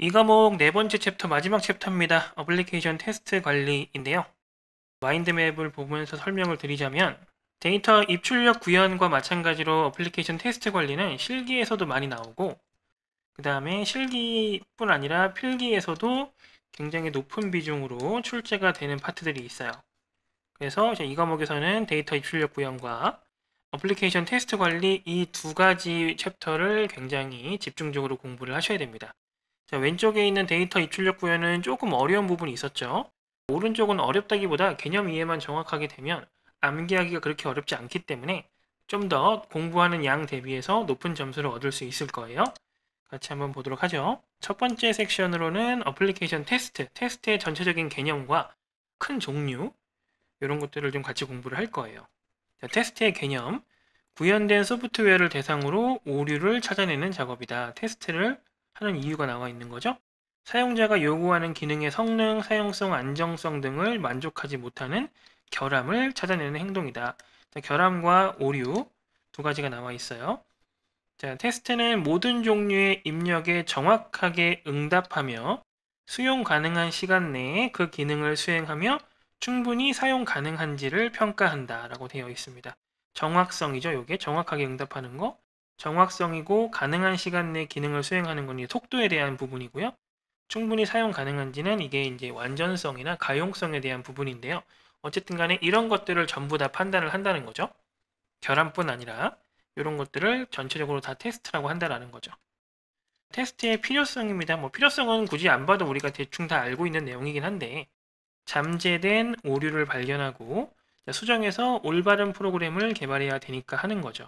이 과목 네 번째 챕터 마지막 챕터입니다. 어플리케이션 테스트 관리인데요. 마인드맵을 보면서 설명을 드리자면 데이터 입출력 구현과 마찬가지로 어플리케이션 테스트 관리는 실기에서도 많이 나오고 그 다음에 실기뿐 아니라 필기에서도 굉장히 높은 비중으로 출제가 되는 파트들이 있어요. 그래서 이 과목에서는 데이터 입출력 구현과 어플리케이션 테스트 관리 이 두 가지 챕터를 굉장히 집중적으로 공부를 하셔야 됩니다. 자, 왼쪽에 있는 데이터 입출력 구현은 조금 어려운 부분이 있었죠. 오른쪽은 어렵다기보다 개념 이해만 정확하게 되면 암기하기가 그렇게 어렵지 않기 때문에 좀 더 공부하는 양 대비해서 높은 점수를 얻을 수 있을 거예요. 같이 한번 보도록 하죠. 첫 번째 섹션으로는 어플리케이션 테스트, 테스트의 전체적인 개념과 큰 종류 이런 것들을 좀 같이 공부를 할 거예요. 자, 테스트의 개념, 구현된 소프트웨어를 대상으로 오류를 찾아내는 작업이다. 테스트를 하는 이유가 나와 있는 거죠. 사용자가 요구하는 기능의 성능, 사용성, 안정성 등을 만족하지 못하는 결함을 찾아내는 행동이다. 자, 결함과 오류 두 가지가 나와 있어요. 자, 테스트는 모든 종류의 입력에 정확하게 응답하며 수용 가능한 시간 내에 그 기능을 수행하며 충분히 사용 가능한지를 평가한다 라고 되어 있습니다. 정확성이죠. 이게 정확하게 응답하는 거. 정확성이고 가능한 시간 내 기능을 수행하는 건이 속도에 대한 부분이고요. 충분히 사용 가능한지는 이게 이제 완전성이나 가용성에 대한 부분인데요. 어쨌든 간에 이런 것들을 전부 다 판단을 한다는 거죠. 결함뿐 아니라 이런 것들을 전체적으로 다 테스트라고 한다라는 거죠. 테스트의 필요성입니다. 뭐 필요성은 굳이 안 봐도 우리가 대충 다 알고 있는 내용이긴 한데 잠재된 오류를 발견하고 수정해서 올바른 프로그램을 개발해야 되니까 하는 거죠.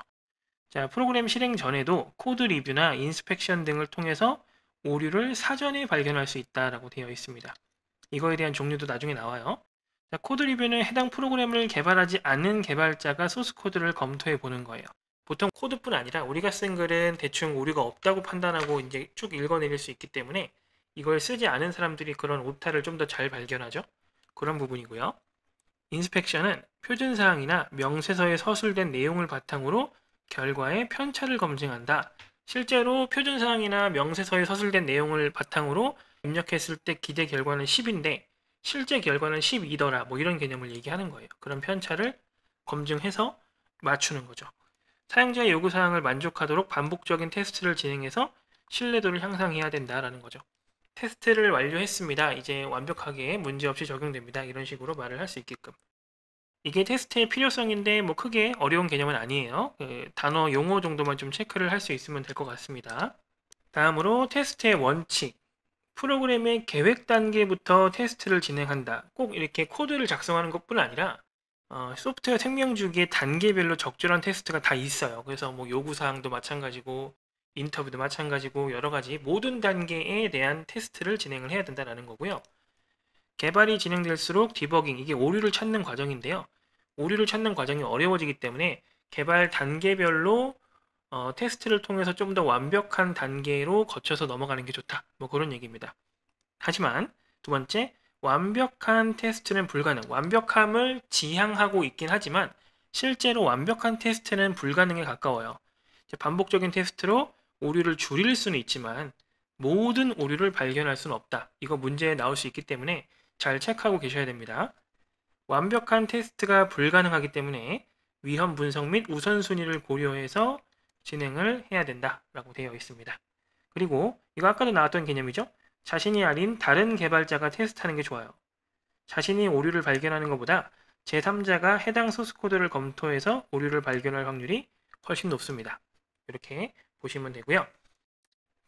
자, 프로그램 실행 전에도 코드 리뷰나 인스펙션 등을 통해서 오류를 사전에 발견할 수 있다라고 되어 있습니다. 이거에 대한 종류도 나중에 나와요. 자, 코드 리뷰는 해당 프로그램을 개발하지 않은 개발자가 소스 코드를 검토해 보는 거예요. 보통 코드뿐 아니라 우리가 쓴 글은 대충 오류가 없다고 판단하고 이제 쭉 읽어내릴 수 있기 때문에 이걸 쓰지 않은 사람들이 그런 오타를 좀 더 잘 발견하죠. 그런 부분이고요. 인스펙션은 표준사항이나 명세서에 서술된 내용을 바탕으로 결과에 편차를 검증한다. 실제로 표준사항이나 명세서에 서술된 내용을 바탕으로 입력했을 때 기대 결과는 10인데 실제 결과는 12더라 뭐 이런 개념을 얘기하는 거예요. 그런 편차를 검증해서 맞추는 거죠. 사용자의 요구사항을 만족하도록 반복적인 테스트를 진행해서 신뢰도를 향상해야 된다라는 거죠. 테스트를 완료했습니다. 이제 완벽하게 문제없이 적용됩니다. 이런 식으로 말을 할 수 있게끔. 이게 테스트의 필요성인데 뭐 크게 어려운 개념은 아니에요. 그 단어 용어 정도만 좀 체크를 할 수 있으면 될 것 같습니다. 다음으로 테스트의 원칙. 프로그램의 계획 단계부터 테스트를 진행한다. 꼭 이렇게 코드를 작성하는 것뿐 아니라 어, 소프트웨어 생명주기의 단계별로 적절한 테스트가 다 있어요. 그래서 뭐 요구사항도 마찬가지고 인터뷰도 마찬가지고 여러 가지 모든 단계에 대한 테스트를 진행을 해야 된다는 거고요. 개발이 진행될수록 디버깅, 이게 오류를 찾는 과정인데요. 오류를 찾는 과정이 어려워지기 때문에 개발 단계별로 어, 테스트를 통해서 좀 더 완벽한 단계로 거쳐서 넘어가는 게 좋다. 뭐 그런 얘기입니다. 하지만 두 번째, 완벽한 테스트는 불가능. 완벽함을 지향하고 있긴 하지만 실제로 완벽한 테스트는 불가능에 가까워요. 반복적인 테스트로 오류를 줄일 수는 있지만 모든 오류를 발견할 수는 없다. 이거 문제에 나올 수 있기 때문에 잘 체크하고 계셔야 됩니다. 완벽한 테스트가 불가능하기 때문에 위험 분석 및 우선순위를 고려해서 진행을 해야 된다라고 되어 있습니다. 그리고 이거 아까도 나왔던 개념이죠. 자신이 아닌 다른 개발자가 테스트하는 게 좋아요. 자신이 오류를 발견하는 것보다 제3자가 해당 소스 코드를 검토해서 오류를 발견할 확률이 훨씬 높습니다. 이렇게 보시면 되고요.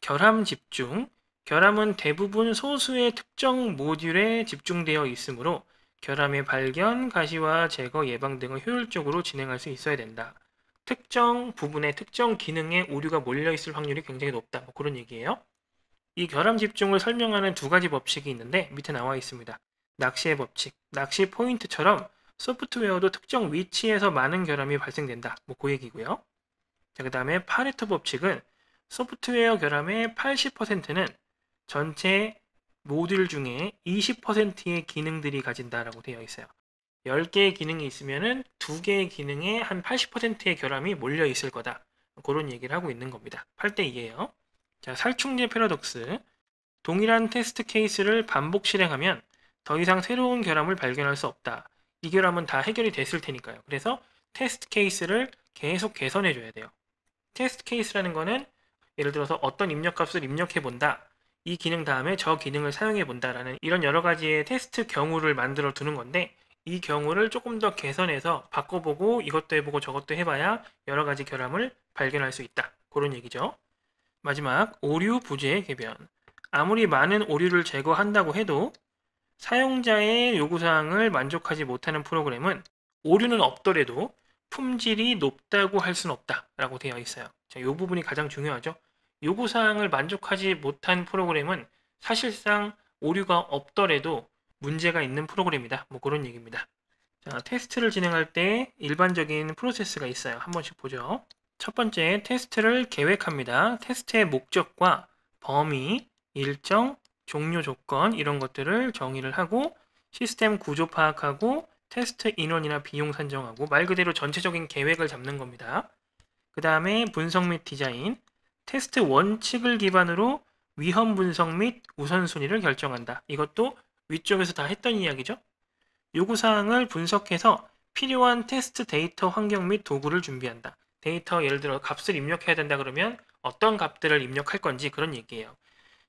결함 집중, 결함은 대부분 소수의 특정 모듈에 집중되어 있으므로 결함의 발견, 가시화, 제거, 예방 등을 효율적으로 진행할 수 있어야 된다. 특정 부분의 특정 기능에 오류가 몰려있을 확률이 굉장히 높다. 뭐 그런 얘기예요. 이 결함 집중을 설명하는 두 가지 법칙이 있는데 밑에 나와 있습니다. 낚시의 법칙, 낚시 포인트처럼 소프트웨어도 특정 위치에서 많은 결함이 발생된다. 뭐 그 얘기고요. 자, 그 다음에 파레토 법칙은 소프트웨어 결함의 80%는 전체 모듈 중에 20%의 기능들이 가진다라고 되어 있어요. 10개의 기능이 있으면은 2개의 기능에 한 80%의 결함이 몰려 있을 거다. 그런 얘기를 하고 있는 겁니다. 8대 2예요. 자, 살충제 패러독스. 동일한 테스트 케이스를 반복 실행하면 더 이상 새로운 결함을 발견할 수 없다. 이 결함은 다 해결이 됐을 테니까요. 그래서 테스트 케이스를 계속 개선해 줘야 돼요. 테스트 케이스라는 거는 예를 들어서 어떤 입력값을 입력해 본다. 이 기능 다음에 저 기능을 사용해 본다라는 이런 여러 가지의 테스트 경우를 만들어 두는 건데 이 경우를 조금 더 개선해서 바꿔보고 이것도 해보고 저것도 해봐야 여러 가지 결함을 발견할 수 있다. 그런 얘기죠. 마지막 오류 부재 개변. 아무리 많은 오류를 제거한다고 해도 사용자의 요구사항을 만족하지 못하는 프로그램은 오류는 없더라도 품질이 높다고 할 수는 없다라고 되어 있어요. 자, 이 부분이 가장 중요하죠. 요구사항을 만족하지 못한 프로그램은 사실상 오류가 없더라도 문제가 있는 프로그램이다. 뭐 그런 얘기입니다. 자, 테스트를 진행할 때 일반적인 프로세스가 있어요. 한 번씩 보죠. 첫 번째, 테스트를 계획합니다. 테스트의 목적과 범위, 일정, 종료 조건 이런 것들을 정의를 하고 시스템 구조 파악하고 테스트 인원이나 비용 산정하고 말 그대로 전체적인 계획을 잡는 겁니다. 그 다음에 분석 및 디자인, 테스트 원칙을 기반으로 위험 분석 및 우선순위를 결정한다. 이것도 위쪽에서 다 했던 이야기죠. 요구사항을 분석해서 필요한 테스트 데이터 환경 및 도구를 준비한다. 데이터 예를 들어 값을 입력해야 된다 그러면 어떤 값들을 입력할 건지 그런 얘기예요.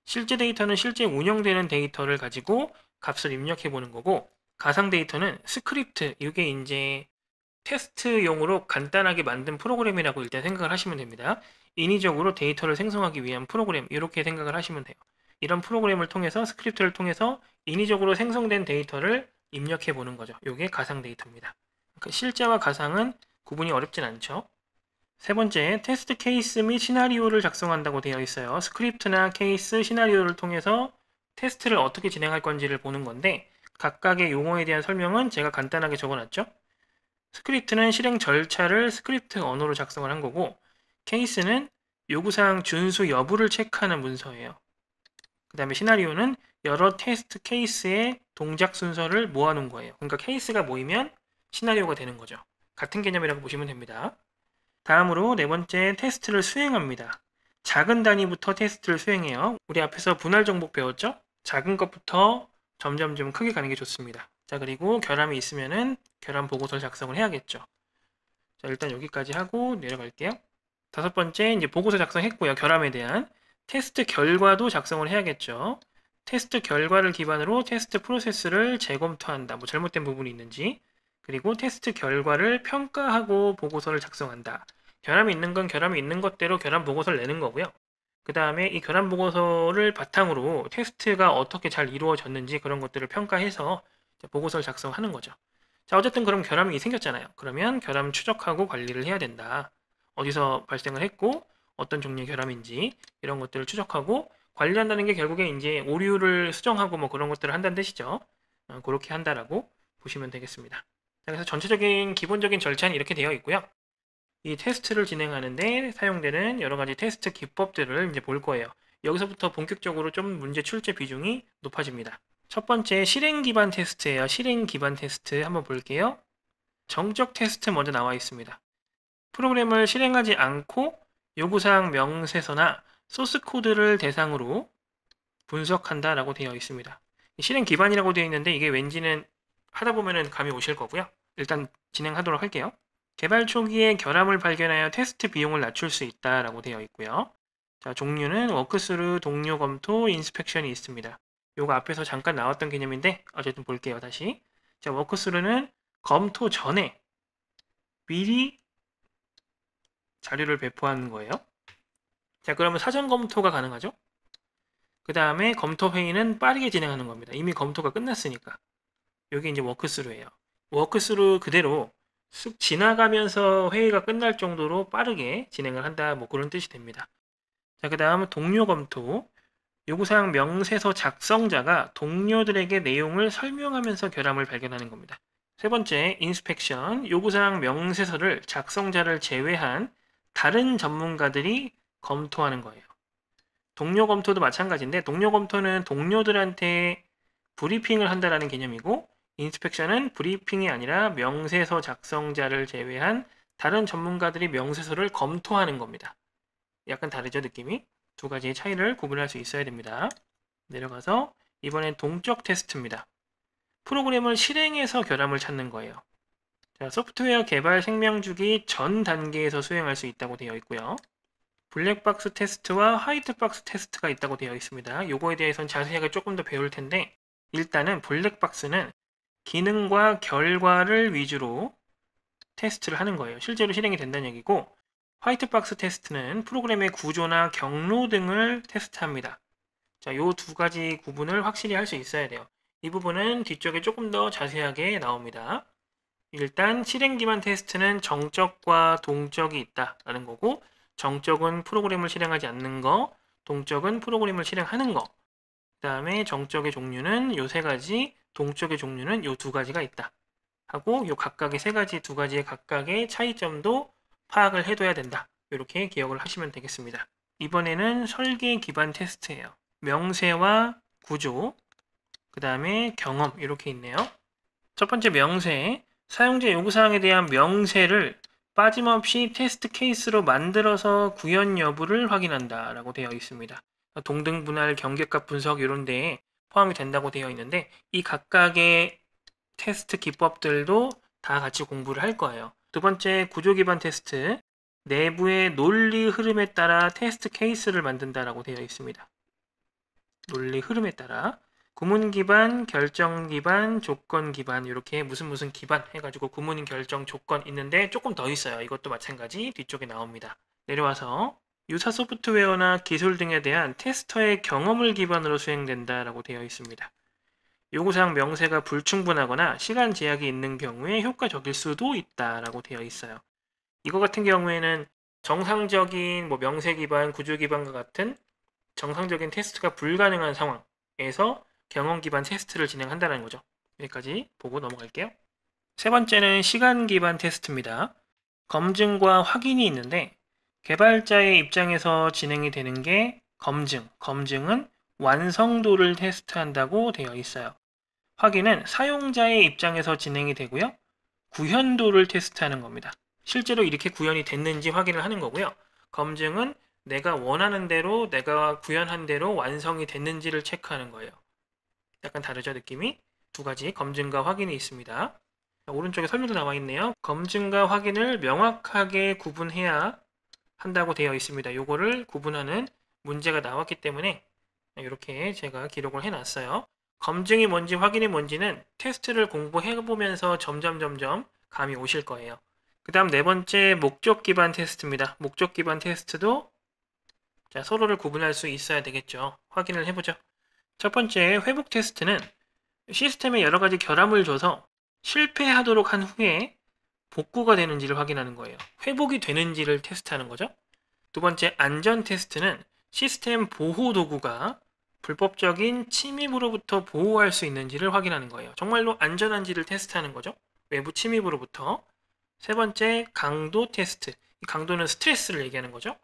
실제 데이터는 실제 운영되는 데이터를 가지고 값을 입력해 보는 거고 가상 데이터는 스크립트 이게 이제 테스트용으로 간단하게 만든 프로그램이라고 일단 생각을 하시면 됩니다. 인위적으로 데이터를 생성하기 위한 프로그램 이렇게 생각을 하시면 돼요. 이런 프로그램을 통해서 스크립트를 통해서 인위적으로 생성된 데이터를 입력해 보는 거죠. 이게 가상 데이터입니다. 그 실제와 가상은 구분이 어렵진 않죠. 세 번째, 테스트 케이스 및 시나리오를 작성한다고 되어 있어요. 스크립트나 케이스, 시나리오를 통해서 테스트를 어떻게 진행할 건지를 보는 건데 각각의 용어에 대한 설명은 제가 간단하게 적어놨죠. 스크립트는 실행 절차를 스크립트 언어로 작성을 한 거고 케이스는 요구사항 준수 여부를 체크하는 문서예요. 그 다음에 시나리오는 여러 테스트 케이스의 동작 순서를 모아놓은 거예요. 그러니까 케이스가 모이면 시나리오가 되는 거죠. 같은 개념이라고 보시면 됩니다. 다음으로 네 번째 테스트를 수행합니다. 작은 단위부터 테스트를 수행해요. 우리 앞에서 분할 정복 배웠죠? 작은 것부터 점점점 크게 가는 게 좋습니다. 자 그리고 결함이 있으면은 결함 보고서를 작성을 해야겠죠. 자 일단 여기까지 하고 내려갈게요. 다섯 번째, 이제 보고서 작성했고요. 결함에 대한 테스트 결과도 작성을 해야겠죠. 테스트 결과를 기반으로 테스트 프로세스를 재검토한다. 뭐 잘못된 부분이 있는지. 그리고 테스트 결과를 평가하고 보고서를 작성한다. 결함이 있는 건 결함이 있는 것대로 결함 보고서를 내는 거고요. 그 다음에 이 결함 보고서를 바탕으로 테스트가 어떻게 잘 이루어졌는지 그런 것들을 평가해서 보고서를 작성하는 거죠. 자, 어쨌든 그럼 결함이 생겼잖아요. 그러면 결함 추적하고 관리를 해야 된다. 어디서 발생을 했고 어떤 종류의 결함인지 이런 것들을 추적하고 관리한다는 게 결국에 이제 오류를 수정하고 뭐 그런 것들을 한다는 뜻이죠. 어, 그렇게 한다라고 보시면 되겠습니다. 그래서 전체적인 기본적인 절차는 이렇게 되어 있고요. 이 테스트를 진행하는데 사용되는 여러 가지 테스트 기법들을 이제 볼 거예요. 여기서부터 본격적으로 좀 문제 출제 비중이 높아집니다. 첫 번째 실행 기반 테스트예요. 실행 기반 테스트 한번 볼게요. 정적 테스트 먼저 나와 있습니다. 프로그램을 실행하지 않고 요구사항 명세서나 소스 코드를 대상으로 분석한다 라고 되어 있습니다. 실행 기반이라고 되어 있는데 이게 왠지는 하다 보면 감이 오실 거고요. 일단 진행하도록 할게요. 개발 초기에 결함을 발견하여 테스트 비용을 낮출 수 있다라고 되어 있고요. 자, 종류는 워크스루, 동료 검토, 인스펙션이 있습니다. 요거 앞에서 잠깐 나왔던 개념인데 어쨌든 볼게요 다시. 자, 워크스루는 검토 전에 미리 자료를 배포하는 거예요. 자, 그러면 사전 검토가 가능하죠? 그 다음에 검토 회의는 빠르게 진행하는 겁니다. 이미 검토가 끝났으니까. 여기 이제 워크스루예요. 워크스루 그대로 쑥 지나가면서 회의가 끝날 정도로 빠르게 진행을 한다. 뭐 그런 뜻이 됩니다. 자, 그 다음 동료 검토. 요구사항 명세서 작성자가 동료들에게 내용을 설명하면서 결함을 발견하는 겁니다. 세 번째, 인스펙션. 요구사항 명세서를 작성자를 제외한 다른 전문가들이 검토하는 거예요. 동료 검토도 마찬가지인데 동료 검토는 동료들한테 브리핑을 한다라는 개념이고 인스펙션은 브리핑이 아니라 명세서 작성자를 제외한 다른 전문가들이 명세서를 검토하는 겁니다. 약간 다르죠 느낌이? 두 가지의 차이를 구분할 수 있어야 됩니다. 내려가서 이번엔 동적 테스트입니다. 프로그램을 실행해서 결함을 찾는 거예요. 소프트웨어 개발 생명주기 전 단계에서 수행할 수 있다고 되어 있고요. 블랙박스 테스트와 화이트박스 테스트가 있다고 되어 있습니다. 요거에 대해서는 자세하게 조금 더 배울 텐데 일단은 블랙박스는 기능과 결과를 위주로 테스트를 하는 거예요. 실제로 실행이 된다는 얘기고 화이트박스 테스트는 프로그램의 구조나 경로 등을 테스트합니다. 자, 요 두 가지 구분을 확실히 할 수 있어야 돼요. 이 부분은 뒤쪽에 조금 더 자세하게 나옵니다. 일단 실행 기반 테스트는 정적과 동적이 있다라는 거고 정적은 프로그램을 실행하지 않는 거, 동적은 프로그램을 실행하는 거. 그다음에 정적의 종류는 요 세 가지, 동적의 종류는 요 두 가지가 있다. 하고 요 각각의 세 가지, 두 가지의 각각의 차이점도 파악을 해둬야 된다. 이렇게 기억을 하시면 되겠습니다. 이번에는 설계 기반 테스트예요. 명세와 구조, 그 다음에 경험 이렇게 있네요. 첫 번째 명세, 사용자 요구사항에 대한 명세를 빠짐없이 테스트 케이스로 만들어서 구현 여부를 확인한다 라고 되어 있습니다. 동등 분할 경계값 분석 이런 데에 포함이 된다고 되어 있는데 이 각각의 테스트 기법들도 다 같이 공부를 할 거예요. 두 번째 구조 기반 테스트 내부의 논리 흐름에 따라 테스트 케이스를 만든다라고 되어 있습니다. 논리 흐름에 따라 구문 기반, 결정 기반, 조건 기반 이렇게 무슨 무슨 기반 해가지고 구문, 결정, 조건 있는데 조금 더 있어요. 이것도 마찬가지 뒤쪽에 나옵니다. 내려와서 유사 소프트웨어나 기술 등에 대한 테스터의 경험을 기반으로 수행된다라고 되어 있습니다. 요구사항 명세가 불충분하거나 시간 제약이 있는 경우에 효과적일 수도 있다라고 되어 있어요. 이거 같은 경우에는 정상적인 뭐 명세 기반, 구조 기반과 같은 정상적인 테스트가 불가능한 상황에서 경험 기반 테스트를 진행한다는 거죠. 여기까지 보고 넘어갈게요. 세 번째는 시간 기반 테스트입니다. 검증과 확인이 있는데 개발자의 입장에서 진행이 되는 게 검증, 검증은 완성도를 테스트한다고 되어 있어요. 확인은 사용자의 입장에서 진행이 되고요. 구현도를 테스트하는 겁니다. 실제로 이렇게 구현이 됐는지 확인을 하는 거고요. 검증은 내가 원하는 대로, 내가 구현한 대로 완성이 됐는지를 체크하는 거예요. 약간 다르죠 느낌이 두 가지 검증과 확인이 있습니다 오른쪽에 설명도 나와 있네요 검증과 확인을 명확하게 구분해야 한다고 되어 있습니다 요거를 구분하는 문제가 나왔기 때문에 이렇게 제가 기록을 해놨어요 검증이 뭔지 확인이 뭔지는 테스트를 공부해 보면서 점점 점점 감이 오실 거예요 그 다음 네 번째 목적 기반 테스트입니다 목적 기반 테스트도 자, 서로를 구분할 수 있어야 되겠죠 확인을 해보죠 첫 번째 회복 테스트는 시스템에 여러 가지 결함을 줘서 실패하도록 한 후에 복구가 되는지를 확인하는 거예요. 회복이 되는지를 테스트하는 거죠. 두 번째 안전 테스트는 시스템 보호 도구가 불법적인 침입으로부터 보호할 수 있는지를 확인하는 거예요. 정말로 안전한지를 테스트하는 거죠. 외부 침입으로부터. 세 번째 강도 테스트. 강도는 스트레스를 얘기하는 거죠.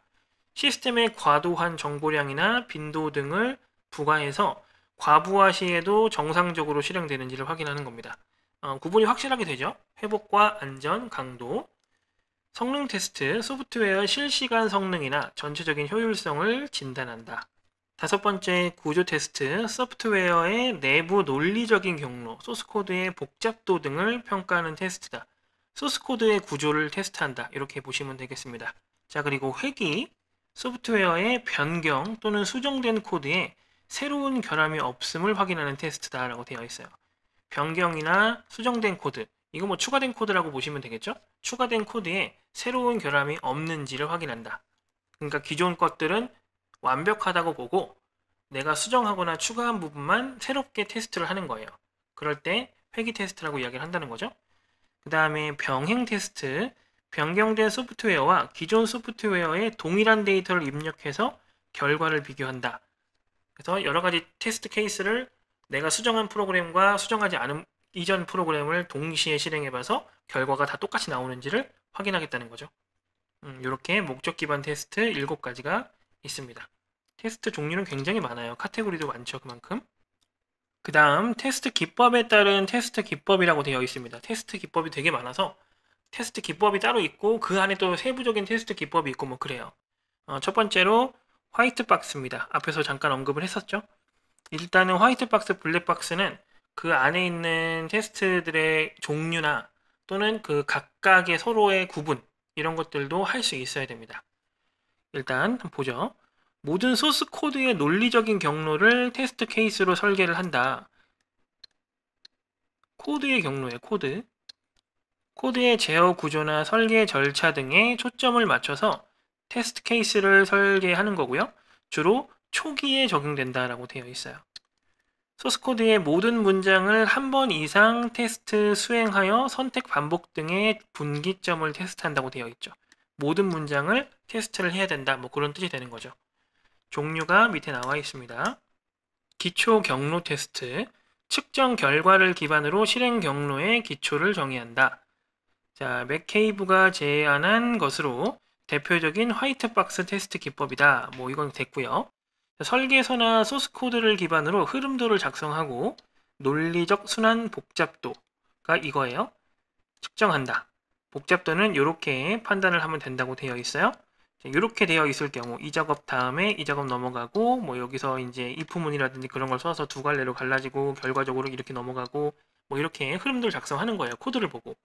시스템의 과도한 정보량이나 빈도 등을 부과해서 과부하 시에도 정상적으로 실행되는지를 확인하는 겁니다. 어, 구분이 확실하게 되죠. 회복과 안전, 강도, 성능 테스트, 소프트웨어 실시간 성능이나 전체적인 효율성을 진단한다. 다섯 번째 구조 테스트, 소프트웨어의 내부 논리적인 경로, 소스코드의 복잡도 등을 평가하는 테스트다. 소스코드의 구조를 테스트한다. 이렇게 보시면 되겠습니다. 자, 그리고 회기 소프트웨어의 변경 또는 수정된 코드에 새로운 결함이 없음을 확인하는 테스트다라고 되어 있어요. 변경이나 수정된 코드, 이거 뭐 추가된 코드라고 보시면 되겠죠? 추가된 코드에 새로운 결함이 없는지를 확인한다. 그러니까 기존 것들은 완벽하다고 보고 내가 수정하거나 추가한 부분만 새롭게 테스트를 하는 거예요. 그럴 때 회귀 테스트라고 이야기를 한다는 거죠. 그 다음에 병행 테스트, 변경된 소프트웨어와 기존 소프트웨어에 동일한 데이터를 입력해서 결과를 비교한다. 그래서 여러 가지 테스트 케이스를 내가 수정한 프로그램과 수정하지 않은 이전 프로그램을 동시에 실행해봐서 결과가 다 똑같이 나오는지를 확인하겠다는 거죠. 이렇게 음, 목적 기반 테스트 7가지가 있습니다. 테스트 종류는 굉장히 많아요. 카테고리도 많죠, 그만큼. 그 다음 테스트 기법에 따른 테스트 기법이라고 되어 있습니다. 테스트 기법이 되게 많아서 테스트 기법이 따로 있고 그 안에 또 세부적인 테스트 기법이 있고 뭐 그래요. 어, 첫 번째로 화이트박스입니다. 앞에서 잠깐 언급을 했었죠. 일단은 화이트박스, 블랙박스는 그 안에 있는 테스트들의 종류나 또는 그 각각의 서로의 구분 이런 것들도 할 수 있어야 됩니다. 일단 보죠. 모든 소스 코드의 논리적인 경로를 테스트 케이스로 설계를 한다. 코드의 경로에 코드. 코드의 제어 구조나 설계 절차 등에 초점을 맞춰서 테스트 케이스를 설계하는 거고요. 주로 초기에 적용된다라고 되어 있어요. 소스코드의 모든 문장을 한 번 이상 테스트 수행하여 선택 반복 등의 분기점을 테스트한다고 되어 있죠. 모든 문장을 테스트를 해야 된다. 뭐 그런 뜻이 되는 거죠. 종류가 밑에 나와 있습니다. 기초 경로 테스트, 측정 결과를 기반으로 실행 경로의 기초를 정의한다. 자, 맥케이브가 제안한 것으로 대표적인 화이트박스 테스트 기법이다. 뭐 이건 됐고요. 설계서나 소스 코드를 기반으로 흐름도를 작성하고 논리적 순환 복잡도가 이거예요. 측정한다. 복잡도는 이렇게 판단을 하면 된다고 되어 있어요. 이렇게 되어 있을 경우 이 작업 다음에 이 작업 넘어가고 뭐 여기서 이제 이프문이라든지 그런 걸 써서 두 갈래로 갈라지고 결과적으로 이렇게 넘어가고 뭐 이렇게 흐름도를 작성하는 거예요. 코드를 보고.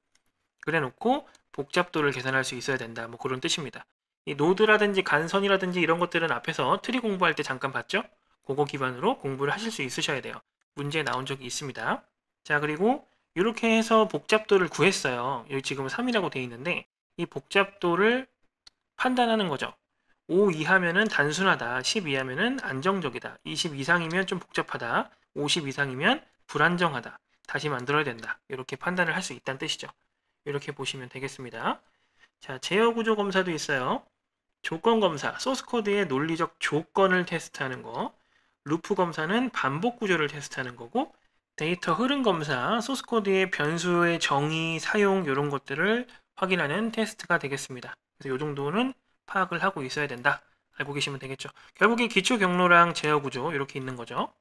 그래 놓고 복잡도를 계산할 수 있어야 된다. 뭐 그런 뜻입니다. 이 노드라든지 간선이라든지 이런 것들은 앞에서 트리 공부할 때 잠깐 봤죠? 그거 기반으로 공부를 하실 수 있으셔야 돼요. 문제 나온 적이 있습니다. 자 그리고 이렇게 해서 복잡도를 구했어요. 여기 지금 3이라고 되어 있는데 이 복잡도를 판단하는 거죠. 5 이하면은 단순하다. 10 이하면은 안정적이다. 20 이상이면 좀 복잡하다. 50 이상이면 불안정하다. 다시 만들어야 된다. 이렇게 판단을 할 수 있다는 뜻이죠. 이렇게 보시면 되겠습니다. 자, 제어 구조 검사도 있어요. 조건 검사, 소스 코드의 논리적 조건을 테스트하는 거. 루프 검사는 반복 구조를 테스트하는 거고 데이터 흐름 검사, 소스 코드의 변수의 정의, 사용 이런 것들을 확인하는 테스트가 되겠습니다. 그래서 이 정도는 파악을 하고 있어야 된다. 알고 계시면 되겠죠. 결국에 기초 경로랑 제어 구조 이렇게 있는 거죠.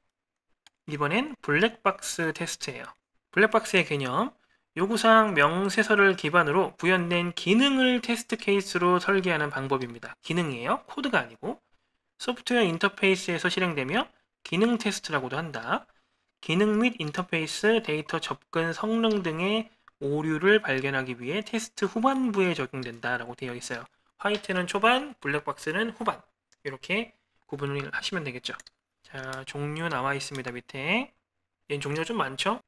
이번엔 블랙박스 테스트예요. 블랙박스의 개념, 요구사항 명세서를 기반으로 구현된 기능을 테스트 케이스로 설계하는 방법입니다. 기능이에요. 코드가 아니고 소프트웨어 인터페이스에서 실행되며 기능 테스트라고도 한다. 기능 및 인터페이스, 데이터 접근 성능 등의 오류를 발견하기 위해 테스트 후반부에 적용된다라고 되어 있어요. 화이트는 초반, 블랙박스는 후반 이렇게 구분을 하시면 되겠죠. 자, 종류 나와 있습니다. 밑에 얘 종류 좀 많죠?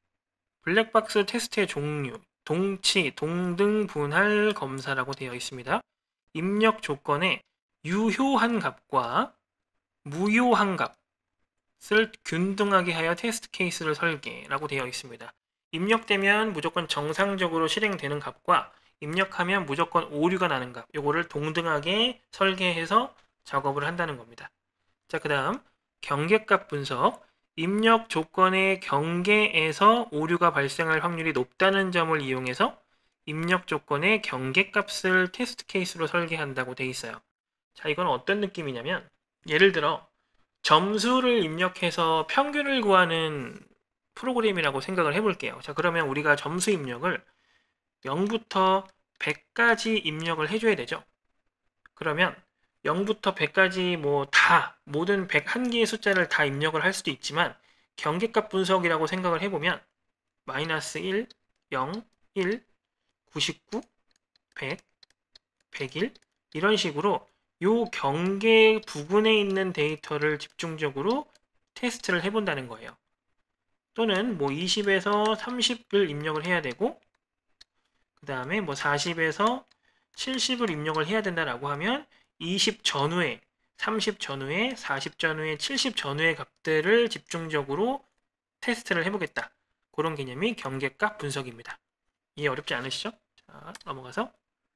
블랙박스 테스트의 종류, 동치, 동등 분할 검사라고 되어 있습니다. 입력 조건에 유효한 값과 무효한 값을 균등하게 하여 테스트 케이스를 설계라고 되어 있습니다. 입력되면 무조건 정상적으로 실행되는 값과 입력하면 무조건 오류가 나는 값 요거를 동등하게 설계해서 작업을 한다는 겁니다. 자그 다음 경계값 분석 입력 조건의 경계에서 오류가 발생할 확률이 높다는 점을 이용해서 입력 조건의 경계값을 테스트 케이스로 설계한다고 돼 있어요. 자, 이건 어떤 느낌이냐면 예를 들어 점수를 입력해서 평균을 구하는 프로그램이라고 생각을 해볼게요. 자, 그러면 우리가 점수 입력을 0부터 100까지 입력을 해줘야 되죠. 그러면 0부터 100까지 뭐 다 모든 101개의 숫자를 다 입력을 할 수도 있지만 경계값 분석이라고 생각을 해보면 마이너스 1, 0, 1, 99, 100, 101 이런 식으로 요 경계 부근에 있는 데이터를 집중적으로 테스트를 해본다는 거예요. 또는 뭐 20에서 30을 입력을 해야 되고 그 다음에 뭐 40에서 70을 입력을 해야 된다라고 하면 20 전후에, 30 전후에, 40 전후에, 70 전후의 값들을 집중적으로 테스트를 해보겠다. 그런 개념이 경계값 분석입니다. 이해 어렵지 않으시죠? 자, 넘어가서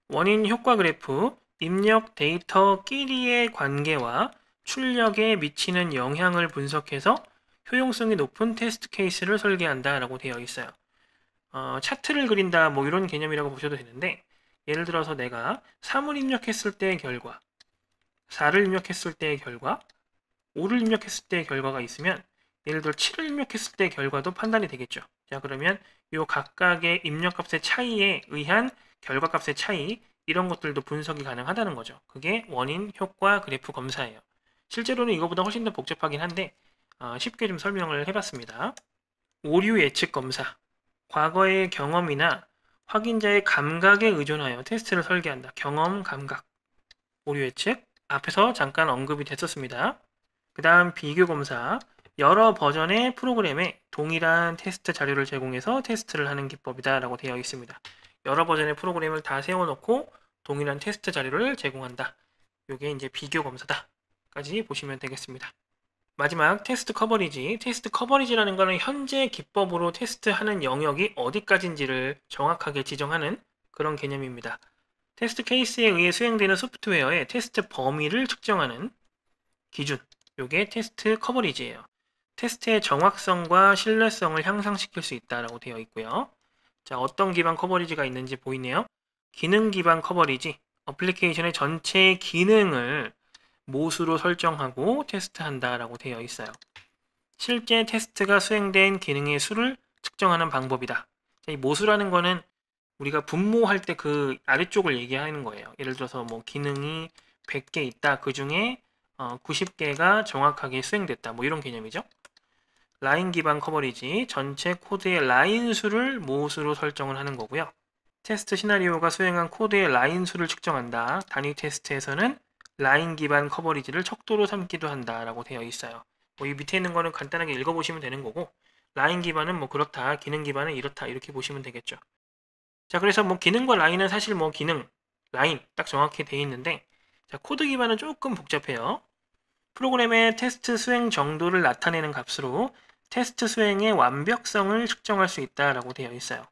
원인 효과 그래프 입력 데이터끼리의 관계와 출력에 미치는 영향을 분석해서 효용성이 높은 테스트 케이스를 설계한다 라고 되어 있어요. 어, 차트를 그린다 뭐 이런 개념이라고 보셔도 되는데 예를 들어서 내가 사물 입력했을 때의 결과 4를 입력했을 때의 결과, 5를 입력했을 때의 결과가 있으면 예를 들어 7을 입력했을 때의 결과도 판단이 되겠죠. 자 그러면 이 각각의 입력값의 차이에 의한 결과값의 차이 이런 것들도 분석이 가능하다는 거죠. 그게 원인, 효과, 그래프 검사예요. 실제로는 이거보다 훨씬 더 복잡하긴 한데 어, 쉽게 좀 설명을 해봤습니다. 오류 예측 검사 과거의 경험이나 확인자의 감각에 의존하여 테스트를 설계한다. 경험, 감각, 오류 예측 앞에서 잠깐 언급이 됐었습니다. 그 다음 비교 검사, 여러 버전의 프로그램에 동일한 테스트 자료를 제공해서 테스트를 하는 기법이다 라고 되어 있습니다. 여러 버전의 프로그램을 다 세워놓고 동일한 테스트 자료를 제공한다. 요게 이제 비교 검사다. 까지 보시면 되겠습니다. 마지막 테스트 커버리지. 테스트 커버리지라는 것은 현재 기법으로 테스트하는 영역이 어디까지인지를 정확하게 지정하는 그런 개념입니다. 테스트 케이스에 의해 수행되는 소프트웨어의 테스트 범위를 측정하는 기준, 이게 테스트 커버리지예요. 테스트의 정확성과 신뢰성을 향상시킬 수 있다라고 되어 있고요. 자, 어떤 기반 커버리지가 있는지 보이네요. 기능 기반 커버리지, 어플리케이션의 전체 기능을 모수로 설정하고 테스트한다라고 되어 있어요. 실제 테스트가 수행된 기능의 수를 측정하는 방법이다. 자, 이 모수라는 거는 우리가 분모할 때 그 아래쪽을 얘기하는 거예요. 예를 들어서 뭐 기능이 100개 있다. 그 중에 90개가 어, 정확하게 수행됐다. 뭐 이런 개념이죠. 라인 기반 커버리지, 전체 코드의 라인 수를 모수로 설정을 하는 거고요. 테스트 시나리오가 수행한 코드의 라인 수를 측정한다. 단위 테스트에서는 라인 기반 커버리지를 척도로 삼기도 한다라고 되어 있어요. 뭐이 밑에 있는 거는 간단하게 읽어보시면 되는 거고 라인 기반은 뭐 그렇다, 기능 기반은 이렇다 이렇게 보시면 되겠죠. 자, 그래서 뭐 기능과 라인은 사실 뭐 기능, 라인 딱 정확히 돼 있는데 자, 코드 기반은 조금 복잡해요. 프로그램의 테스트 수행 정도를 나타내는 값으로 테스트 수행의 완벽성을 측정할 수 있다라고 되어 있어요.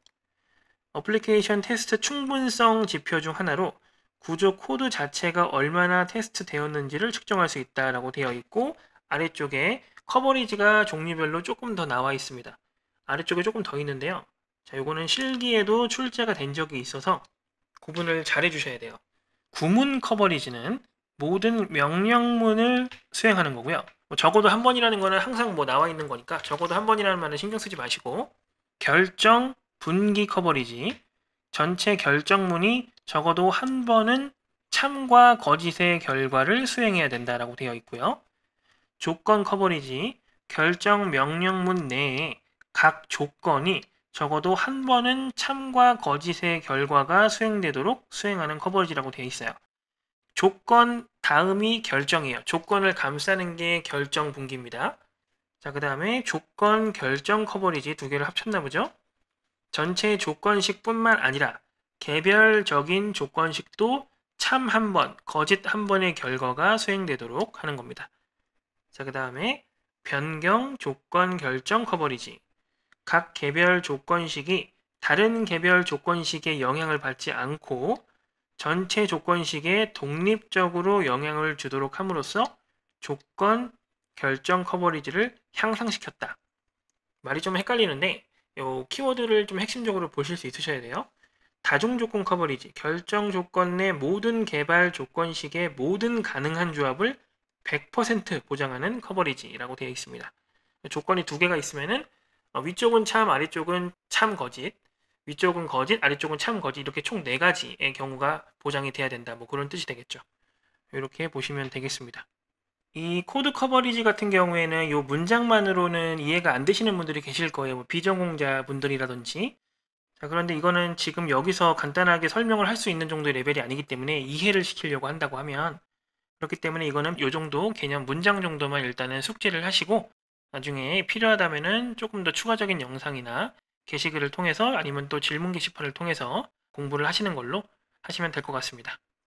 어플리케이션 테스트 충분성 지표 중 하나로 구조 코드 자체가 얼마나 테스트 되었는지를 측정할 수 있다라고 되어 있고 아래쪽에 커버리지가 종류별로 조금 더 나와 있습니다. 아래쪽에 조금 더 있는데요. 자, 요거는 실기에도 출제가 된 적이 있어서 구분을 잘 해주셔야 돼요. 구문 커버리지는 모든 명령문을 수행하는 거고요. 뭐 적어도 한 번이라는 거는 항상 뭐 나와 있는 거니까 적어도 한 번이라는 말은 신경 쓰지 마시고 결정, 분기 커버리지 전체 결정문이 적어도 한 번은 참과 거짓의 결과를 수행해야 된다라고 되어 있고요. 조건 커버리지 결정 명령문 내에 각 조건이 적어도 한 번은 참과 거짓의 결과가 수행되도록 수행하는 커버리지라고 되어 있어요. 조건 다음이 결정이에요. 조건을 감싸는 게 결정 분기입니다. 자, 그 다음에 조건 결정 커버리지 두 개를 합쳤나 보죠? 전체 조건식뿐만 아니라 개별적인 조건식도 참 한 번, 거짓 한 번의 결과가 수행되도록 하는 겁니다. 자, 그 다음에 변경 조건 결정 커버리지. 각 개별 조건식이 다른 개별 조건식에 영향을 받지 않고 전체 조건식에 독립적으로 영향을 주도록 함으로써 조건 결정 커버리지를 향상시켰다. 말이 좀 헷갈리는데 요 키워드를 좀 핵심적으로 보실 수 있으셔야 돼요. 다중 조건 커버리지, 결정 조건 내 모든 개발 조건식의 모든 가능한 조합을 100% 보장하는 커버리지라고 되어 있습니다. 조건이 두 개가 있으면은 어, 위쪽은 참, 아래쪽은 참 거짓, 위쪽은 거짓, 아래쪽은 참 거짓 이렇게 총 네 가지의 경우가 보장이 돼야 된다. 뭐 그런 뜻이 되겠죠. 이렇게 보시면 되겠습니다. 이 코드 커버리지 같은 경우에는 이 문장만으로는 이해가 안 되시는 분들이 계실 거예요. 뭐 비전공자 분들이라든지. 자, 그런데 이거는 지금 여기서 간단하게 설명을 할 수 있는 정도의 레벨이 아니기 때문에 이해를 시키려고 한다고 하면 그렇기 때문에 이거는 이 정도 개념 문장 정도만 일단은 숙제를 하시고 나중에 필요하다면 조금 더 추가적인 영상이나 게시글을 통해서 아니면 또 질문 게시판을 통해서 공부를 하시는 걸로 하시면 될 것 같습니다.